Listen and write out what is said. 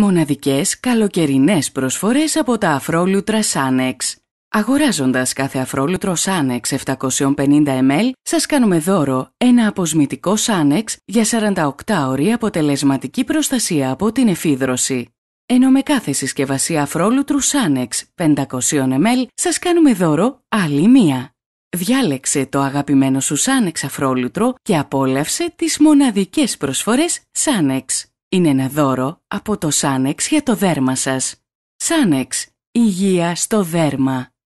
Μοναδικές καλοκαιρινές προσφορές από τα αφρόλουτρα Σάνεξ. Αγοράζοντας κάθε αφρόλουτρο Σάνεξ 750 ml, σας κάνουμε δώρο ένα αποσμητικό Σάνεξ για 48 ώρες αποτελεσματική προστασία από την εφίδρωση. Ενώ με κάθε συσκευασία αφρόλουτρου Σάνεξ 500 ml, σας κάνουμε δώρο άλλη μία. Διάλεξε το αγαπημένο σου Σάνεξ αφρόλουτρο και απόλαυσε τις μοναδικές προσφορές Σάνεξ. Είναι ένα δώρο από το Σάνεξ για το δέρμα σας. Σάνεξ, υγεία στο δέρμα.